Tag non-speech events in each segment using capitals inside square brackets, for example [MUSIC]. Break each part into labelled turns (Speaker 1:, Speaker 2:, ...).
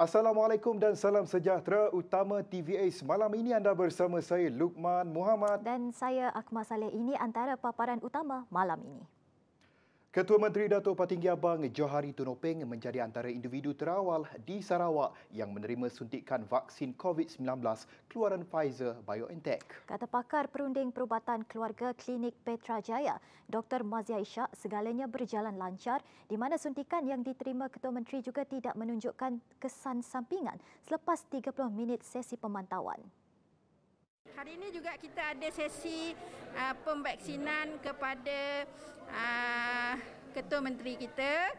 Speaker 1: Assalamualaikum dan salam sejahtera utama TVA. Malam ini anda bersama saya Lukman Muhammad
Speaker 2: dan saya Akmal Saleh. Ini antara paparan utama malam ini.
Speaker 1: Ketua Menteri Datuk Patinggi Abang Johari Tunoping menjadi antara individu terawal di Sarawak yang menerima
Speaker 2: suntikan vaksin COVID-19 keluaran Pfizer BioNTech. Kata pakar perunding perubatan keluarga klinik Petra Jaya, Dr. Mazia Ishak segalanya berjalan lancar di mana suntikan yang diterima Ketua Menteri juga tidak menunjukkan kesan sampingan selepas 30 minit sesi pemantauan.
Speaker 3: Hari ini juga kita ada sesi uh, ah, pembaksinan kepada uh, ketua menteri kita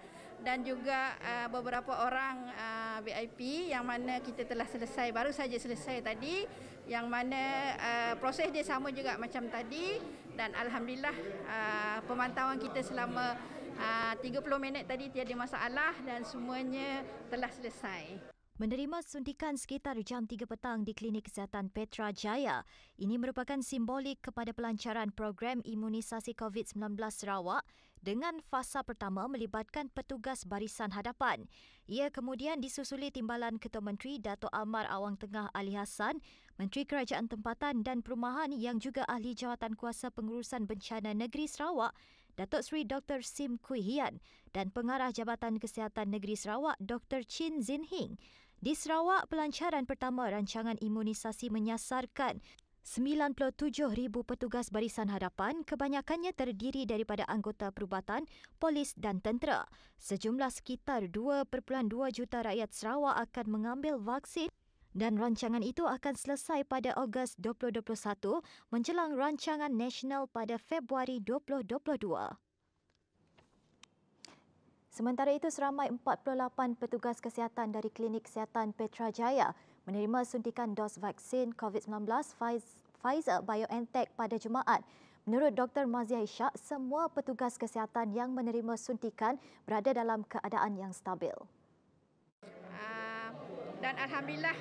Speaker 3: dan juga uh, beberapa orang uh, VIP yang mana kita telah selesai baru saja selesai tadi yang mana uh, proses dia sama juga macam tadi dan alhamdulillah uh, pemantauan kita selama uh, 30 minit tadi tiada masalah dan semuanya telah selesai
Speaker 2: menerima suntikan sekitar jam 3 petang di Klinik Kesihatan Petra Jaya. Ini merupakan simbolik kepada pelancaran program imunisasi COVID-19 Sarawak dengan fasa pertama melibatkan petugas barisan hadapan. Ia kemudian disusuli Timbalan Ketua Menteri Datuk Amar Awang Tengah Ali Hassan, Menteri Kerajaan Tempatan dan Perumahan yang juga ahli jawatan kuasa pengurusan bencana negeri Sarawak, Datuk Seri Dr. Sim Kui Hian dan Pengarah Jabatan Kesihatan Negeri Sarawak Dr. Chin Zin Hing. Di Sarawak, pelancaran pertama rancangan imunisasi menyasarkan 97,000 petugas barisan hadapan kebanyakannya terdiri daripada anggota perubatan, polis dan tentera. Sejumlah sekitar 2.2 juta rakyat Sarawak akan mengambil vaksin dan rancangan itu akan selesai pada Ogos 2021 menjelang rancangan nasional pada Februari 2022. Sementara itu, seramai 48 petugas kesihatan dari Klinik Kesihatan Petra Jaya menerima suntikan dos vaksin COVID-19 Pfizer BioNTech pada Jumaat. Menurut Dr. Maziah Ishak, semua petugas kesihatan yang menerima suntikan berada dalam keadaan yang stabil.
Speaker 3: Ah, dan Alhamdulillah,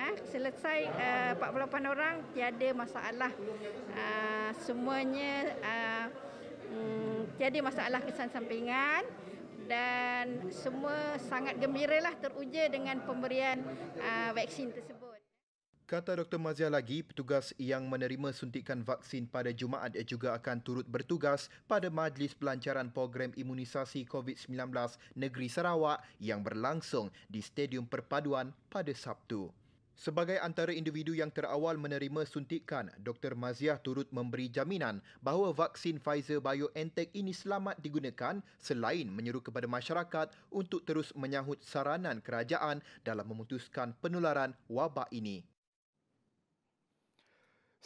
Speaker 3: ah, selesai 48 ah, orang, tiada masalah. Semuanya mm, tiada masalah kesan sampingan dan semua sangat gembiralah teruja dengan pemberian uh, vaksin tersebut.
Speaker 1: Kata Dr. Mazia lagi, petugas yang menerima suntikan vaksin pada Jumaat eh, juga akan turut bertugas pada majlis pelancaran program imunisasi COVID-19 Negeri Sarawak yang berlangsung di Stadium Perpaduan pada Sabtu. Sebagai antara individu yang terawal menerima suntikan, Dr. Maziah turut memberi jaminan bahawa vaksin Pfizer BioNTech ini selamat digunakan selain menyuruh kepada masyarakat untuk terus menyahut saranan kerajaan dalam memutuskan penularan wabak ini.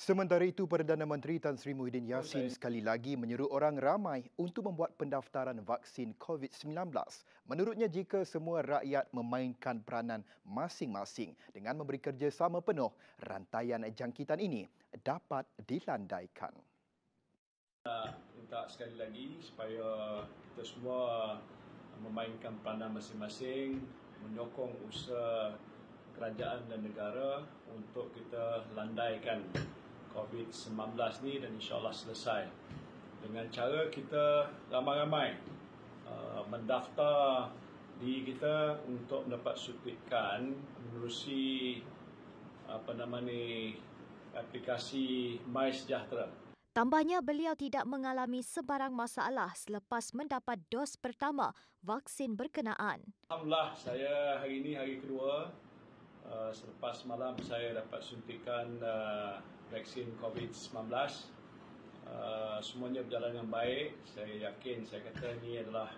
Speaker 1: Sementara itu, Perdana Menteri Tan Sri Muhyiddin Yassin sekali lagi menyeru orang ramai untuk membuat pendaftaran vaksin COVID-19. Menurutnya, jika semua rakyat memainkan peranan masing-masing dengan memberi kerjasama penuh, rantaian jangkitan ini dapat dilandaikan.
Speaker 4: Untuk sekali lagi supaya kita semua memainkan peranan masing-masing, menyokong usaha kerajaan dan negara untuk kita landaikan COVID-19 ni dan insyaAllah selesai dengan cara kita ramai-ramai uh, mendaftar diri kita untuk mendapat suntikan melalui apa nama ni aplikasi My Sejahtera.
Speaker 2: Tambahnya beliau tidak mengalami sebarang masalah selepas mendapat dos pertama vaksin berkenaan.
Speaker 4: Alhamdulillah saya hari ini hari kedua uh, selepas malam saya dapat suntikan uh, vaksin COVID-19. Uh, semuanya berjalan dengan baik. Saya yakin, saya kata ini adalah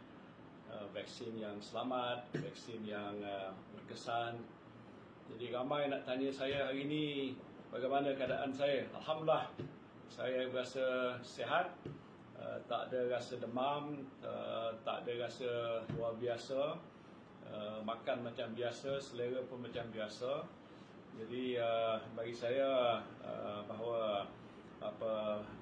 Speaker 4: uh, vaksin yang selamat, vaksin yang uh, berkesan. Jadi ramai nak tanya saya hari ini bagaimana keadaan saya. Alhamdulillah, saya berasa sehat, Uh, tak ada rasa demam, uh, tak ada rasa luar biasa, uh, makan macam biasa, selera pun macam biasa. Jadi uh, bagi saya uh, bahawa apa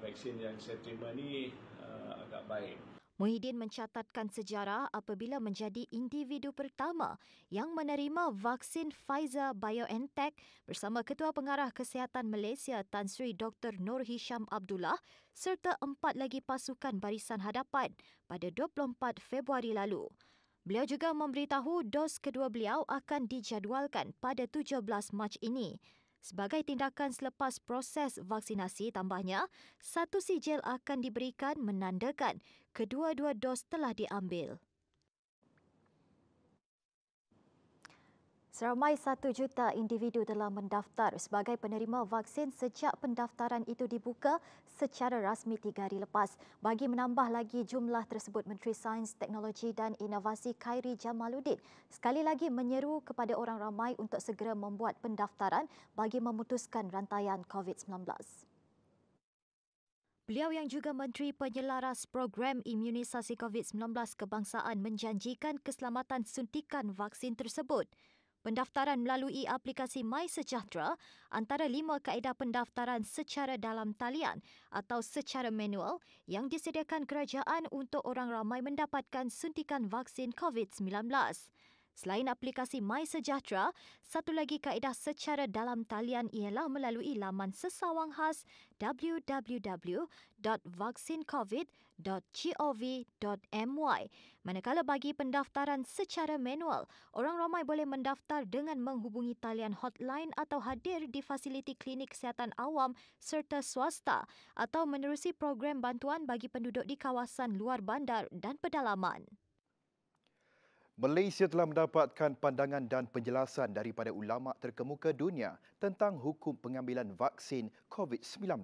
Speaker 4: vaksin yang saya terima ini uh, ah, agak baik.
Speaker 2: Muhyiddin mencatatkan sejarah apabila menjadi individu pertama yang menerima vaksin Pfizer BioNTech bersama Ketua Pengarah Kesihatan Malaysia Tan Sri Dr. Nur Hisham Abdullah serta empat lagi pasukan barisan hadapan pada 24 Februari lalu. Beliau juga memberitahu dos kedua beliau akan dijadualkan pada 17 Mac ini. Sebagai tindakan selepas proses vaksinasi tambahnya, satu sijil akan diberikan menandakan kedua-dua dos telah diambil. Seramai 1 juta individu telah mendaftar sebagai penerima vaksin sejak pendaftaran itu dibuka secara rasmi 3 hari lepas. Bagi menambah lagi jumlah tersebut, Menteri Sains, Teknologi dan Inovasi Khairi Jamaluddin sekali lagi menyeru kepada orang ramai untuk segera membuat pendaftaran bagi memutuskan rantaian COVID-19. Beliau yang juga Menteri Penyelaras Program Imunisasi COVID-19 Kebangsaan menjanjikan keselamatan suntikan vaksin tersebut. Pendaftaran melalui aplikasi MySejahtera antara lima kaedah pendaftaran secara dalam talian atau secara manual yang disediakan kerajaan untuk orang ramai mendapatkan suntikan vaksin COVID-19. Selain aplikasi MySejahtera, satu lagi kaedah secara dalam talian ialah melalui laman sesawang khas www.vaksincovid.gov.my. Manakala bagi pendaftaran secara manual, orang ramai boleh mendaftar dengan menghubungi talian hotline atau hadir di fasiliti klinik kesihatan awam serta swasta atau menerusi program bantuan bagi penduduk di kawasan luar bandar dan pedalaman.
Speaker 1: Malaysia telah mendapatkan pandangan dan penjelasan daripada ulama terkemuka dunia tentang hukum pengambilan vaksin COVID-19.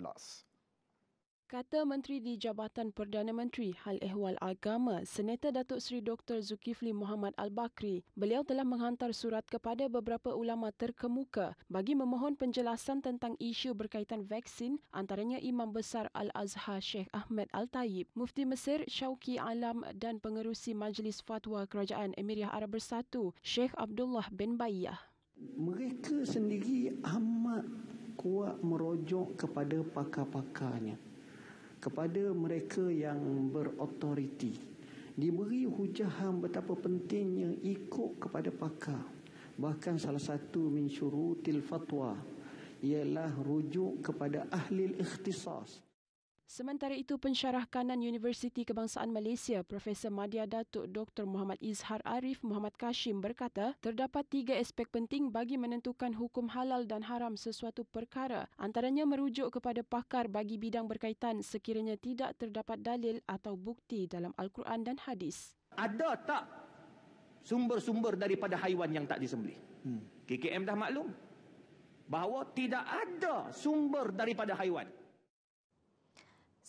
Speaker 5: Kata Menteri di Jabatan Perdana Menteri Hal Ehwal Agama, Senator Datuk Seri Dr. Zulkifli Muhammad Al-Bakri, beliau telah menghantar surat kepada beberapa ulama terkemuka bagi memohon penjelasan tentang isu berkaitan vaksin antaranya Imam Besar Al-Azhar Sheikh Ahmed Al-Tayyib, Mufti Mesir Syauki Alam dan pengerusi Majlis Fatwa Kerajaan Emiriah Arab Bersatu Sheikh Abdullah bin Bayyah.
Speaker 6: Mereka sendiri amat kuat merojok kepada pakar-pakarnya kepada mereka yang berautoriti diberi hujah hang betapa pentingnya ikut kepada pakar bahkan salah satu min syurutil fatwa ialah rujuk kepada ahli ikhtisas
Speaker 5: Sementara itu, pensyarah kanan Universiti Kebangsaan Malaysia, Profesor Madia Datuk Dr. Muhammad Izhar Arif Muhammad Kashim berkata, terdapat tiga aspek penting bagi menentukan hukum halal dan haram sesuatu perkara. Antaranya merujuk kepada pakar bagi bidang berkaitan sekiranya tidak terdapat dalil atau bukti dalam Al-Quran dan hadis. Ada tak
Speaker 6: sumber-sumber daripada haiwan yang tak disembelih? KKM hmm. dah maklum bahawa tidak ada sumber daripada haiwan.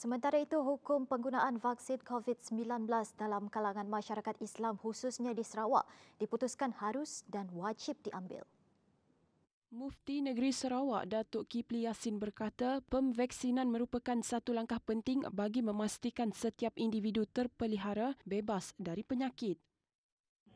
Speaker 2: Sementara itu, hukum penggunaan vaksin COVID-19 dalam kalangan masyarakat Islam khususnya di Sarawak diputuskan harus dan wajib diambil.
Speaker 5: Mufti Negeri Sarawak Datuk Kipli Yassin berkata, pemvaksinan merupakan satu langkah penting bagi memastikan setiap individu terpelihara bebas dari penyakit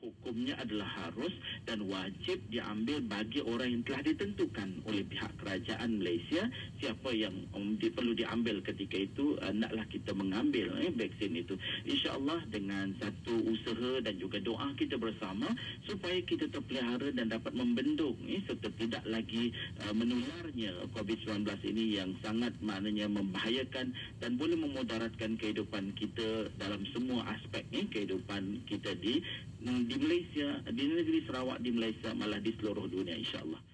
Speaker 6: hukumnya adalah harus dan wajib diambil bagi orang yang telah ditentukan oleh pihak kerajaan Malaysia siapa yang um, di, perlu diambil ketika itu hendaklah uh, kita mengambil eh, vaksin itu insyaallah dengan satu usaha dan juga doa kita bersama supaya kita terpelihara dan dapat membendung eh, serta tidak lagi uh, menularnya COVID-19 ini yang sangat maknanya membahayakan dan boleh memudaratkan kehidupan kita dalam semua aspek eh, kehidupan kita di Hmm, di Malaysia, di negeri Sarawak di Malaysia malah di seluruh dunia insyaAllah.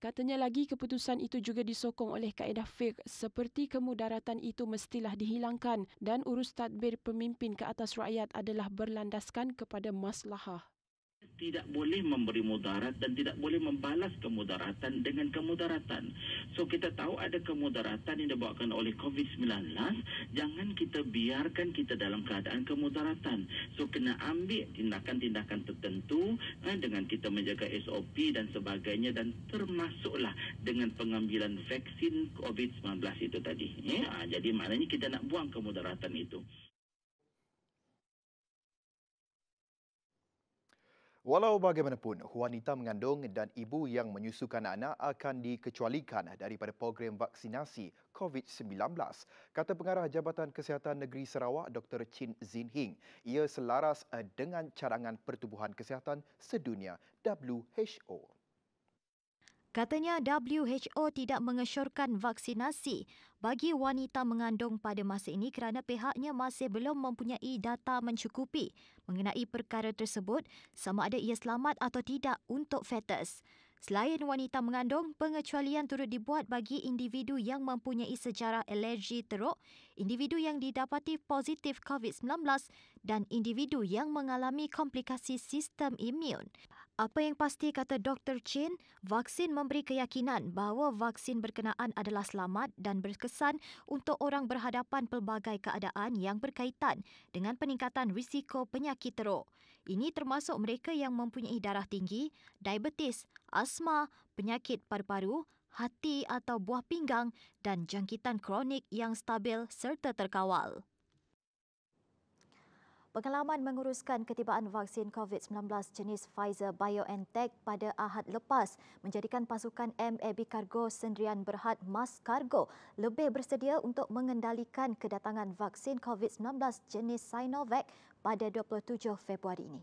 Speaker 5: Katanya lagi keputusan itu juga disokong oleh kaedah fiqh seperti kemudaratan itu mestilah dihilangkan dan urus tadbir pemimpin ke atas rakyat adalah berlandaskan kepada maslahah
Speaker 6: tidak boleh memberi mudarat dan tidak boleh membalas kemudaratan dengan kemudaratan. So kita tahu ada kemudaratan yang dibawakan oleh COVID-19, jangan kita biarkan kita dalam keadaan kemudaratan. So kena ambil tindakan-tindakan tertentu eh, dengan kita menjaga SOP dan sebagainya dan termasuklah dengan pengambilan vaksin COVID-19 itu tadi. Eh, ha, jadi maknanya kita nak buang kemudaratan itu.
Speaker 1: Walau bagaimanapun, wanita mengandung dan ibu yang menyusukan anak akan dikecualikan daripada program vaksinasi COVID-19, kata pengarah Jabatan Kesihatan Negeri Sarawak Dr. Chin Zin Hing. Ia selaras eh, dengan cadangan pertubuhan kesihatan sedunia WHO.
Speaker 2: Katanya WHO tidak mengesyorkan vaksinasi bagi wanita mengandung pada masa ini kerana pihaknya masih belum mempunyai data mencukupi mengenai perkara tersebut sama ada ia selamat atau tidak untuk fetus. Selain wanita mengandung, pengecualian turut dibuat bagi individu yang mempunyai sejarah alergi teruk, individu yang didapati positif COVID-19 dan individu yang mengalami komplikasi sistem imun. Apa yang pasti kata Dr. Chin, vaksin memberi keyakinan bahawa vaksin berkenaan adalah selamat dan berkesan untuk orang berhadapan pelbagai keadaan yang berkaitan dengan peningkatan risiko penyakit teruk. Ini termasuk mereka yang mempunyai darah tinggi, diabetes, asma, penyakit paru-paru, hati atau buah pinggang dan jangkitan kronik yang stabil serta terkawal pengalaman menguruskan ketibaan vaksin COVID-19 jenis Pfizer-BioNTech pada Ahad lepas menjadikan pasukan MAB Cargo Sendirian Berhad Mas Cargo lebih bersedia untuk mengendalikan kedatangan vaksin COVID-19 jenis Sinovac pada 27 Februari ini.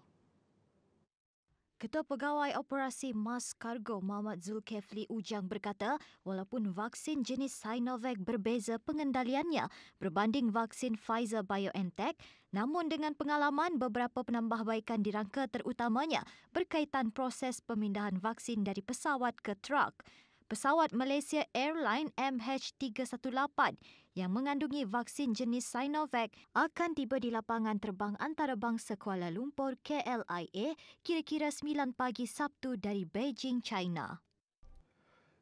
Speaker 2: Ketua Pegawai Operasi Mas Kargo Muhammad Zulkifli Ujang berkata, walaupun vaksin jenis Sinovac berbeza pengendaliannya berbanding vaksin Pfizer BioNTech, namun dengan pengalaman beberapa penambahbaikan dirangka terutamanya berkaitan proses pemindahan vaksin dari pesawat ke truk. Pesawat Malaysia Airline MH318 yang mengandungi vaksin jenis Sinovac akan tiba di lapangan terbang antarabangsa Kuala Lumpur KLIA kira-kira 9 pagi Sabtu dari Beijing, China.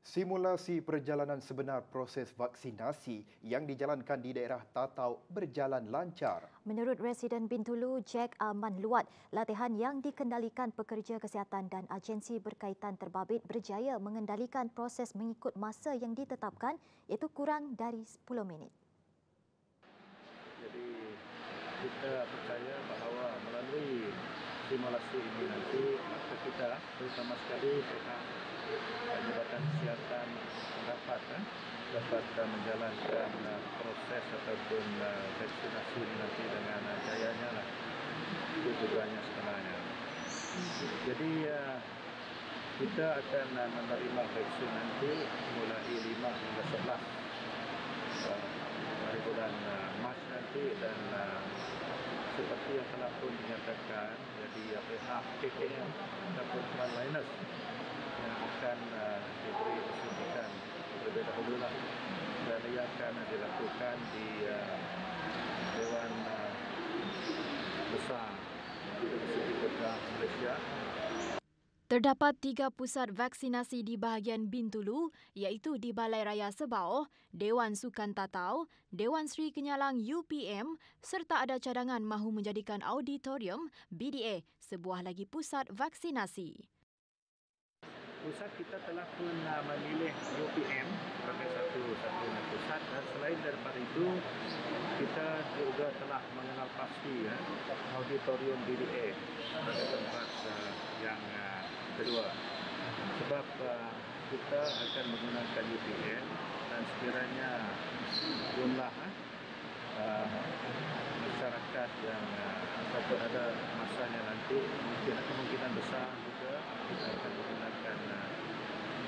Speaker 1: Simulasi perjalanan sebenar proses vaksinasi yang dijalankan di daerah Tatau berjalan lancar.
Speaker 2: Menurut Residen Bintulu, Jack Aman Luat, latihan yang dikendalikan pekerja kesihatan dan agensi berkaitan terbabit berjaya mengendalikan proses mengikut masa yang ditetapkan iaitu kurang dari 10 minit.
Speaker 7: Jadi kita percaya bahawa simulasi ini nanti maka kita terutama sekali kita jabatan kesihatan dapat eh, dapat uh, menjalankan uh, proses ataupun uh, eh, vaksinasi ini nanti dengan uh, jayanya lah itu juga hanya setengahnya. jadi uh, kita akan uh, menerima vaksin nanti mulai 5 hingga 11 uh, hari bulan uh, Mac nanti dan uh, seperti yang telah pun dinyatakan jadi apa HPPM ya, ataupun Smart Liners yang akan uh, diberi kesempatan lebih dahulu lah dan ia akan dilakukan di uh, Dewan uh, Besar Universiti Kota Malaysia
Speaker 2: Terdapat tiga pusat vaksinasi di bahagian Bintulu iaitu di Balai Raya Sebaoh, Dewan Sukan Tatau, Dewan Sri Kenyalang UPM serta ada cadangan mahu menjadikan auditorium BDA sebuah lagi pusat vaksinasi.
Speaker 7: Pusat kita telah pun memilih UPM sebagai satu satu pusat dan selain daripada itu kita juga telah mengenal pasti ya, auditorium BDA sebagai tempat eh, yang kedua sebab uh, kita akan menggunakan UPN dan sekiranya jumlah eh, uh, masyarakat yang uh, ataupun ada masanya nanti mungkin kemungkinan besar juga kita akan menggunakan uh,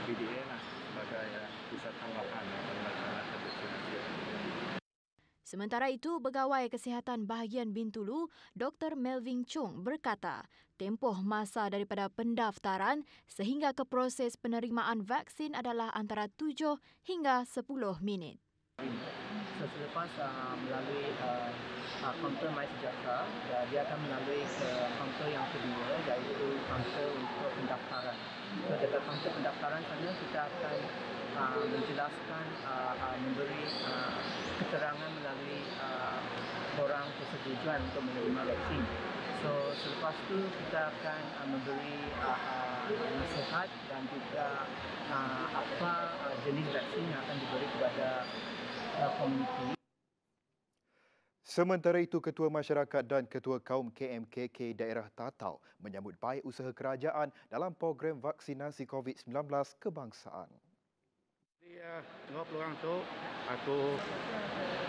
Speaker 7: PDN lah sebagai uh, pusat tambahan uh,
Speaker 2: Sementara itu, Pegawai Kesihatan Bahagian Bintulu, Dr. Melvin Chong berkata, tempoh masa daripada pendaftaran sehingga ke proses penerimaan vaksin adalah antara 7 hingga 10 minit.
Speaker 6: Selepas uh, melalui uh, uh, kaunter MySejahtera, uh, dia akan melalui ke kaunter yang kedua iaitu kaunter untuk pendaftaran. So, dekat pendaftaran sana, kita akan uh, menjelaskan, uh, uh, memberi uh, keterangan melalui uh, orang persetujuan untuk menerima vaksin. So selepas tu kita akan uh, memberi uh, uh, nasihat dan juga uh, apa uh, jenis vaksin yang akan diberi kepada uh, komuniti.
Speaker 1: Sementara itu, Ketua Masyarakat dan Ketua Kaum KMKK Daerah Tatau menyambut baik usaha kerajaan dalam program vaksinasi COVID-19 kebangsaan
Speaker 7: dua puluh tu
Speaker 1: aku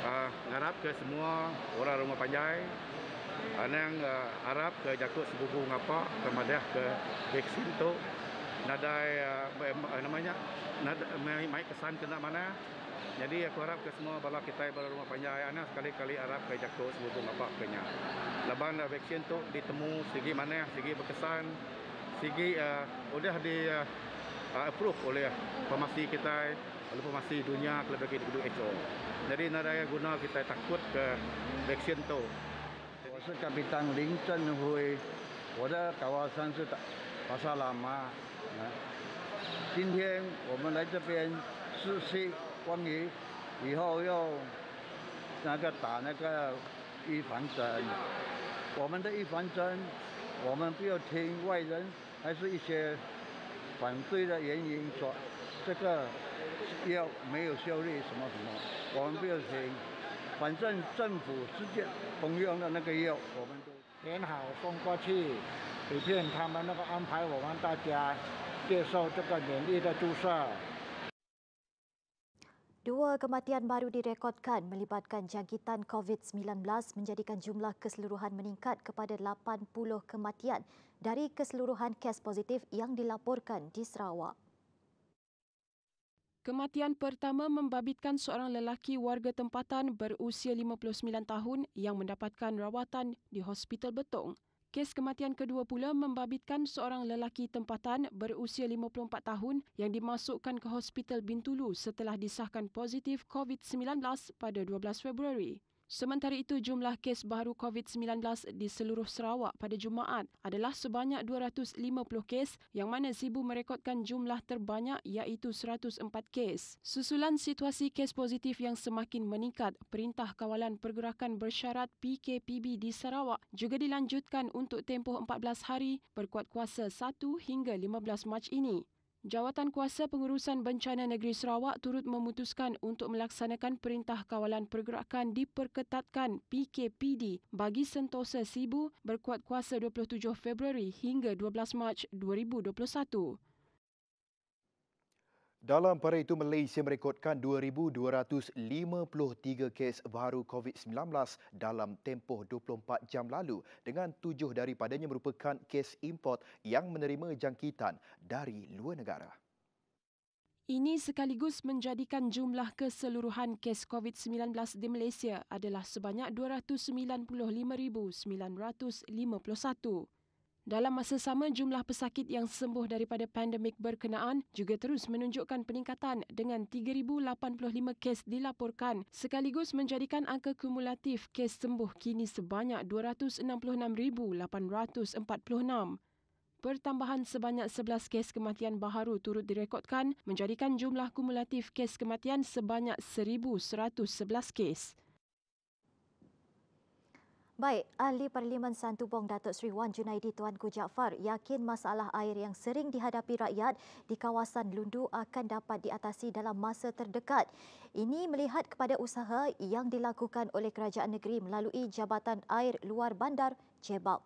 Speaker 1: ah, ngarap ke semua orang rumah panjai anang uh, ah, harap ke
Speaker 7: jakut sebuku ngapa kemadah ke vaksin tu nadai uh, namanya nadai mai kesan ke mana jadi aku harap ke semua bala kita bala rumah
Speaker 1: panjai anak sekali-kali harap ke jakut sebuku ngapa kenya laban uh, lah vaksin tu ditemu
Speaker 6: segi mana segi berkesan segi udah di 我
Speaker 7: 是嘉宾林正辉，我的口号是打拉萨喇嘛。今天我们来这边咨询关于以后要那个打那个预防针，我们的预防针，我们不要听外人，还是一些。反对的原因说，这个药没有效力什么什么，我们不要听。反正政府直接同样的那个药，我们都填好送过去，以便他们那个安排我们大家接受这个免疫的注
Speaker 6: 射。
Speaker 2: Dua kematian baru direkodkan melibatkan jangkitan COVID-19 menjadikan jumlah keseluruhan meningkat kepada 80 kematian dari keseluruhan kes positif yang dilaporkan di Sarawak.
Speaker 5: Kematian pertama membabitkan seorang lelaki warga tempatan berusia 59 tahun yang mendapatkan rawatan di Hospital Betong. Kes kematian kedua pula membabitkan seorang lelaki tempatan berusia 54 tahun yang dimasukkan ke Hospital Bintulu setelah disahkan positif COVID-19 pada 12 Februari. Sementara itu, jumlah kes baru COVID-19 di seluruh Sarawak pada Jumaat adalah sebanyak 250 kes yang mana Sibu merekodkan jumlah terbanyak iaitu 104 kes. Susulan situasi kes positif yang semakin meningkat, Perintah Kawalan Pergerakan Bersyarat PKPB di Sarawak juga dilanjutkan untuk tempoh 14 hari berkuat kuasa 1 hingga 15 Mac ini. Jawatan Kuasa Pengurusan Bencana Negeri Sarawak turut memutuskan untuk melaksanakan Perintah Kawalan Pergerakan Diperketatkan PKPD bagi Sentosa Sibu berkuat kuasa 27 Februari hingga 12 Mac 2021.
Speaker 1: Dalam pada itu, Malaysia merekodkan 2,253 kes baru COVID-19 dalam tempoh 24 jam lalu dengan tujuh daripadanya merupakan kes import yang menerima jangkitan dari luar negara.
Speaker 5: Ini sekaligus menjadikan jumlah keseluruhan kes COVID-19 di Malaysia adalah sebanyak 295,951. Dalam masa sama, jumlah pesakit yang sembuh daripada pandemik berkenaan juga terus menunjukkan peningkatan dengan 3,085 kes dilaporkan sekaligus menjadikan angka kumulatif kes sembuh kini sebanyak 266,846. Pertambahan sebanyak 11 kes kematian baharu turut direkodkan menjadikan jumlah kumulatif kes kematian sebanyak 1,111 kes.
Speaker 2: Baik, Ahli Parlimen Santubong Datuk Seri Wan Junaidi Tuanku Jaafar yakin masalah air yang sering dihadapi rakyat di kawasan Lundu akan dapat diatasi dalam masa terdekat. Ini melihat kepada usaha yang dilakukan oleh Kerajaan Negeri melalui Jabatan Air Luar Bandar Jebab.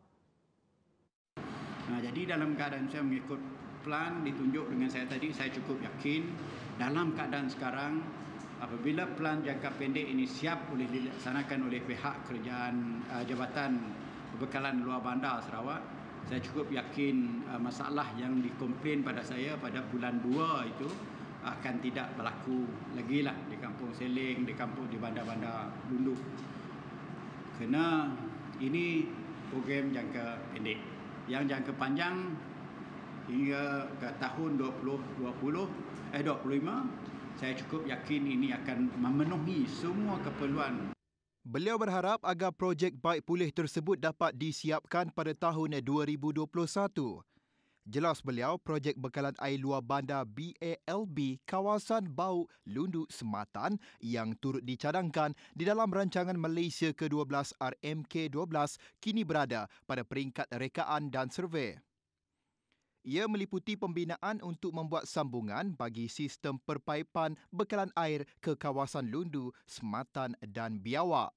Speaker 6: Nah, jadi dalam keadaan saya mengikut plan ditunjuk dengan saya tadi, saya cukup yakin dalam keadaan sekarang apabila pelan jangka pendek ini siap boleh dilaksanakan oleh pihak kerajaan ah, jabatan perbekalan luar bandar Sarawak saya cukup yakin ah, masalah yang dikomplain pada saya pada bulan 2 itu akan tidak berlaku lagi lah di kampung Seling, di kampung di bandar-bandar Lunduk. Kena ini program jangka pendek. Yang jangka panjang hingga ke tahun 2020, eh saya cukup yakin ini akan memenuhi semua keperluan.
Speaker 1: Beliau berharap agar projek baik pulih tersebut dapat disiapkan pada tahun 2021. Jelas beliau, projek bekalan air luar bandar BALB kawasan bau Lundu, sematan yang turut dicadangkan di dalam rancangan Malaysia ke-12 RMK12 kini berada pada peringkat rekaan dan survei ia meliputi pembinaan untuk membuat sambungan bagi sistem perpaipan bekalan air ke kawasan Lundu, Sematan dan Biawak.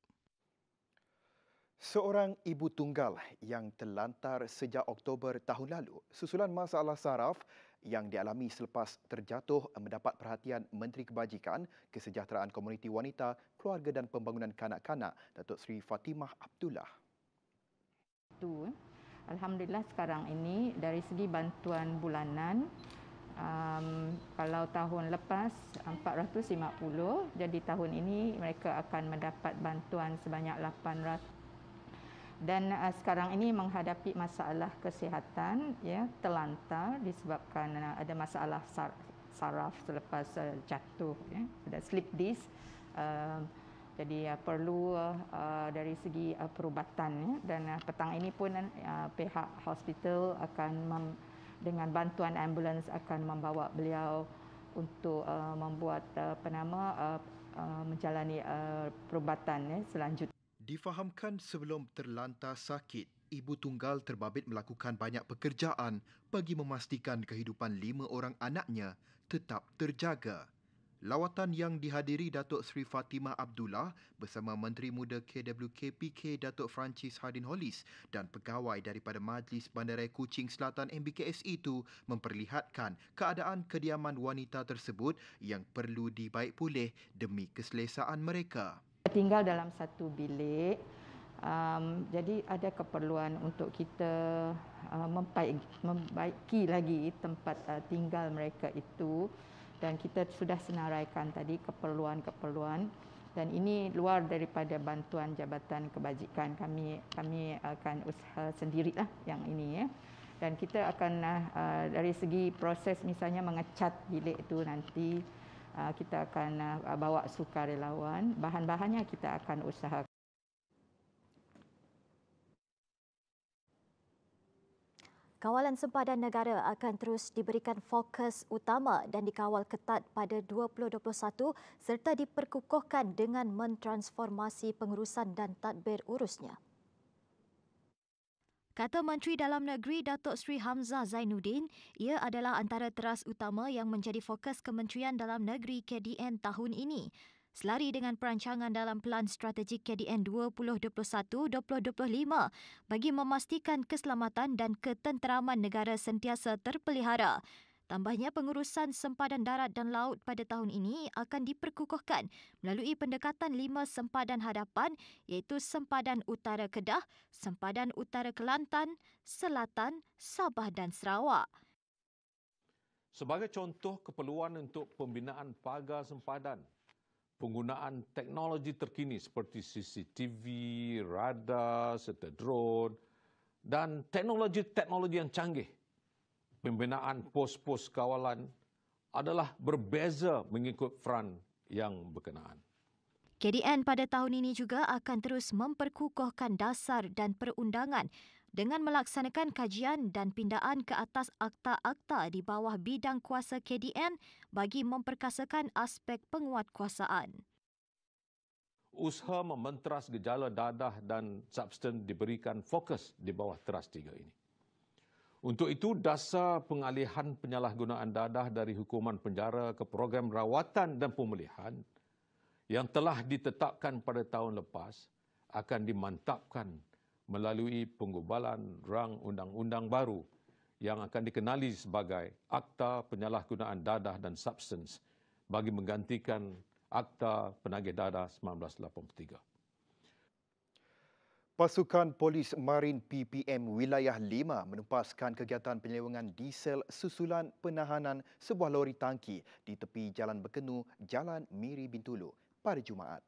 Speaker 1: Seorang ibu tunggal yang terlantar sejak Oktober tahun lalu susulan masalah saraf yang dialami selepas terjatuh mendapat perhatian Menteri Kebajikan, Kesejahteraan Komuniti Wanita, Keluarga dan Pembangunan Kanak-Kanak, Datuk Sri Fatimah Abdullah.
Speaker 3: Alhamdulillah sekarang ini dari segi bantuan bulanan um, kalau tahun lepas 450 jadi tahun ini mereka akan mendapat bantuan sebanyak 800 dan uh, sekarang ini menghadapi masalah kesihatan ya terlantar disebabkan uh, ada masalah saraf selepas uh, jatuh ya ada slip disk uh, um, jadi uh, perlu uh, dari segi uh, perubatan ya. dan uh, petang ini pun uh, pihak hospital akan mem- dengan bantuan ambulans akan membawa beliau untuk uh, membuat uh, penama uh, uh, menjalani uh, perubatan
Speaker 1: ya, selanjutnya. Difahamkan sebelum terlantar sakit, ibu tunggal terbabit melakukan banyak pekerjaan bagi memastikan kehidupan lima orang anaknya tetap terjaga. Lawatan yang dihadiri Datuk Sri Fatimah Abdullah bersama Menteri Muda KWKPK Datuk Francis Hardin Hollis dan pegawai daripada Majlis Bandaraya Kuching Selatan MBKS e itu memperlihatkan keadaan kediaman wanita tersebut yang perlu dibaik pulih demi keselesaan mereka. Tinggal
Speaker 3: dalam satu bilik, um, jadi ada keperluan untuk kita uh, membaiki lagi tempat uh, tinggal mereka itu dan kita sudah senaraikan tadi keperluan-keperluan dan ini luar daripada bantuan jabatan kebajikan kami kami akan usaha lah yang ini ya dan kita akan uh, dari segi proses misalnya mengecat bilik itu nanti uh, kita akan uh, bawa sukarelawan bahan-bahannya kita akan usahakan
Speaker 2: kawalan sempadan negara akan terus diberikan fokus utama dan dikawal ketat pada 2021 serta diperkukuhkan dengan mentransformasi pengurusan dan tadbir urusnya. Kata Menteri Dalam Negeri Datuk Sri Hamzah Zainuddin, ia adalah antara teras utama yang menjadi fokus Kementerian Dalam Negeri KDN tahun ini selari dengan perancangan dalam Pelan Strategik KDN 2021-2025 bagi memastikan keselamatan dan ketenteraman negara sentiasa terpelihara. Tambahnya pengurusan sempadan darat dan laut pada tahun ini akan diperkukuhkan melalui pendekatan lima sempadan hadapan iaitu sempadan utara Kedah, sempadan utara Kelantan, Selatan, Sabah dan Sarawak.
Speaker 8: Sebagai contoh keperluan untuk pembinaan pagar sempadan penggunaan teknologi terkini seperti CCTV, radar, serta drone dan teknologi-teknologi yang canggih. Pembinaan pos-pos kawalan adalah berbeza mengikut front yang berkenaan.
Speaker 2: KDN pada tahun ini juga akan terus memperkukuhkan dasar dan perundangan dengan melaksanakan kajian dan pindaan ke atas akta-akta di bawah bidang kuasa KDN bagi memperkasakan aspek penguatkuasaan.
Speaker 8: Usaha mementeras gejala dadah dan substan diberikan fokus di bawah teras tiga ini. Untuk itu, dasar pengalihan penyalahgunaan dadah dari hukuman penjara ke program rawatan dan pemulihan yang telah ditetapkan pada tahun lepas akan dimantapkan melalui penggubalan rang undang-undang baru yang akan dikenali sebagai Akta Penyalahgunaan Dadah dan Substance bagi menggantikan Akta Penagih Dadah 1983.
Speaker 1: Pasukan Polis Marin PPM Wilayah 5 menumpaskan kegiatan penyelewengan diesel susulan penahanan sebuah lori tangki di tepi Jalan Bekenu, Jalan Miri Bintulu pada Jumaat.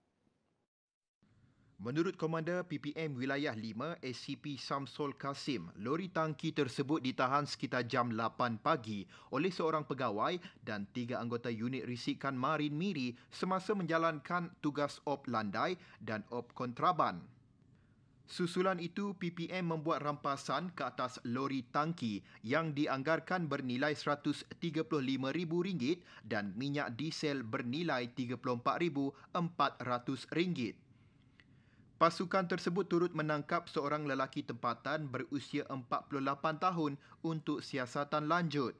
Speaker 1: Menurut Komanda PPM Wilayah 5 SCP Samsul Kasim, lori tangki tersebut ditahan sekitar jam 8 pagi oleh seorang pegawai dan tiga anggota unit risikan Marin Miri semasa menjalankan tugas op landai dan op kontraban. Susulan itu, PPM membuat rampasan ke atas lori tangki yang dianggarkan bernilai RM135,000 dan minyak diesel bernilai RM34,400. Pasukan tersebut turut menangkap seorang lelaki tempatan berusia 48 tahun untuk siasatan lanjut.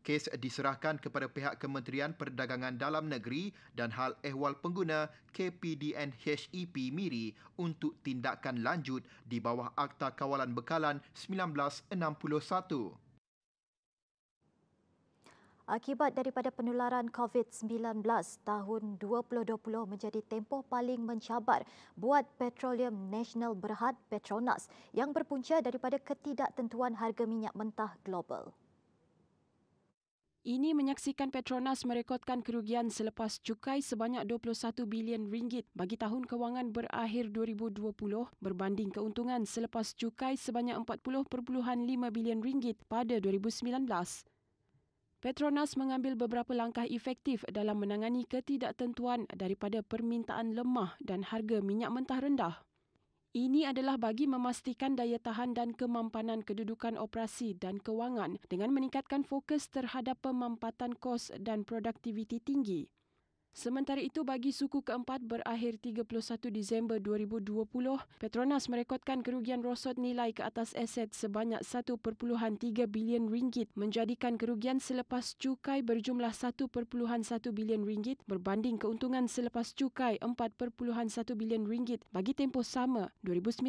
Speaker 1: Kes diserahkan kepada pihak Kementerian Perdagangan Dalam Negeri dan Hal Ehwal Pengguna KPDN HEP Miri untuk tindakan lanjut di bawah Akta Kawalan Bekalan 1961.
Speaker 2: Akibat daripada penularan COVID-19 tahun 2020 menjadi tempoh paling mencabar buat Petroleum Nasional Berhad Petronas yang berpunca daripada ketidaktentuan harga minyak mentah global.
Speaker 5: Ini menyaksikan Petronas merekodkan kerugian selepas cukai sebanyak 21 bilion ringgit bagi tahun kewangan berakhir 2020 berbanding keuntungan selepas cukai sebanyak 40.5 bilion ringgit pada 2019. Petronas mengambil beberapa langkah efektif dalam menangani ketidaktentuan daripada permintaan lemah dan harga minyak mentah rendah. Ini adalah bagi memastikan daya tahan dan kemampanan kedudukan operasi dan kewangan dengan meningkatkan fokus terhadap pemampatan kos dan produktiviti tinggi. Sementara itu bagi suku keempat berakhir 31 Disember 2020, Petronas merekodkan kerugian rosot nilai ke atas aset sebanyak 1.3 bilion ringgit menjadikan kerugian selepas cukai berjumlah 1.1 bilion ringgit berbanding keuntungan selepas cukai 4.1 bilion ringgit bagi tempoh sama 2019.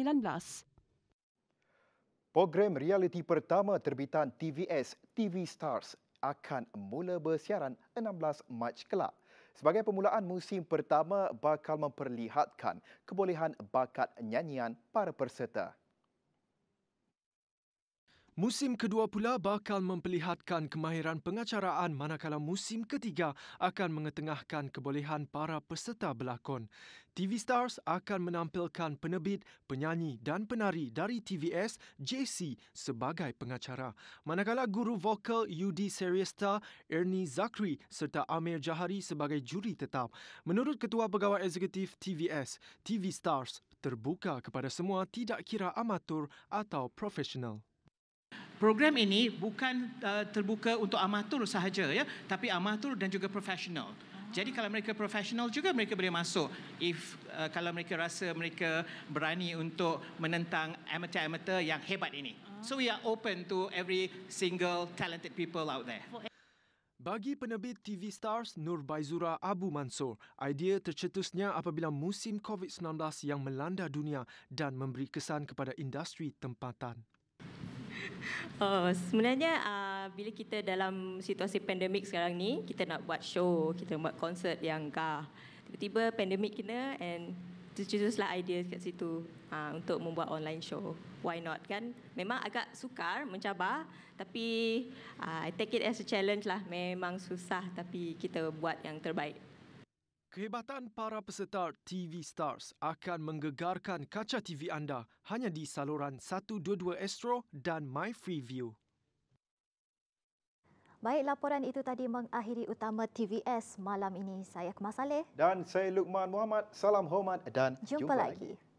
Speaker 1: Program realiti pertama terbitan TVS, TV Stars akan mula bersiaran 16 Mac kelak. Sebagai permulaan musim pertama bakal memperlihatkan kebolehan bakat nyanyian para peserta.
Speaker 9: Musim kedua pula bakal memperlihatkan kemahiran pengacaraan manakala musim ketiga akan mengetengahkan kebolehan para peserta berlakon. TV Stars akan menampilkan penerbit, penyanyi dan penari dari TVS, JC sebagai pengacara. Manakala guru vokal UD Seriesta, Ernie Zakri serta Amir Jahari sebagai juri tetap. Menurut Ketua Pegawai Eksekutif TVS, TV Stars terbuka kepada semua tidak kira amatur atau profesional
Speaker 6: program ini bukan uh, terbuka untuk amatur sahaja ya tapi amatur dan juga profesional jadi kalau mereka profesional juga mereka boleh masuk if uh, kalau mereka rasa mereka berani untuk menentang amateur-amateur yang hebat ini. So we are open to every single talented people out there. Bagi
Speaker 9: penerbit TV Stars Nur Baizura Abu Mansor, idea tercetusnya apabila musim COVID-19 yang melanda dunia dan memberi kesan kepada industri tempatan.
Speaker 3: [LAUGHS] Oh, sebenarnya uh, bila kita dalam situasi pandemik sekarang ni, kita nak buat show, kita buat konsert yang kah Tiba-tiba pandemik kena and tercetuslah lah idea kat situ uh, untuk membuat online show. Why not kan? Memang agak sukar mencabar tapi uh, I take it as a challenge lah. Memang susah tapi kita buat yang terbaik.
Speaker 9: Kehebatan para peserta TV Stars akan menggegarkan kaca TV anda hanya di saluran 122 Astro
Speaker 1: dan My MyFreeView.
Speaker 2: Baik, laporan itu tadi mengakhiri utama TVS malam ini. Saya Kemal Saleh.
Speaker 1: Dan saya Lukman Muhammad. Salam hormat dan jumpa, jumpa lagi.
Speaker 2: lagi.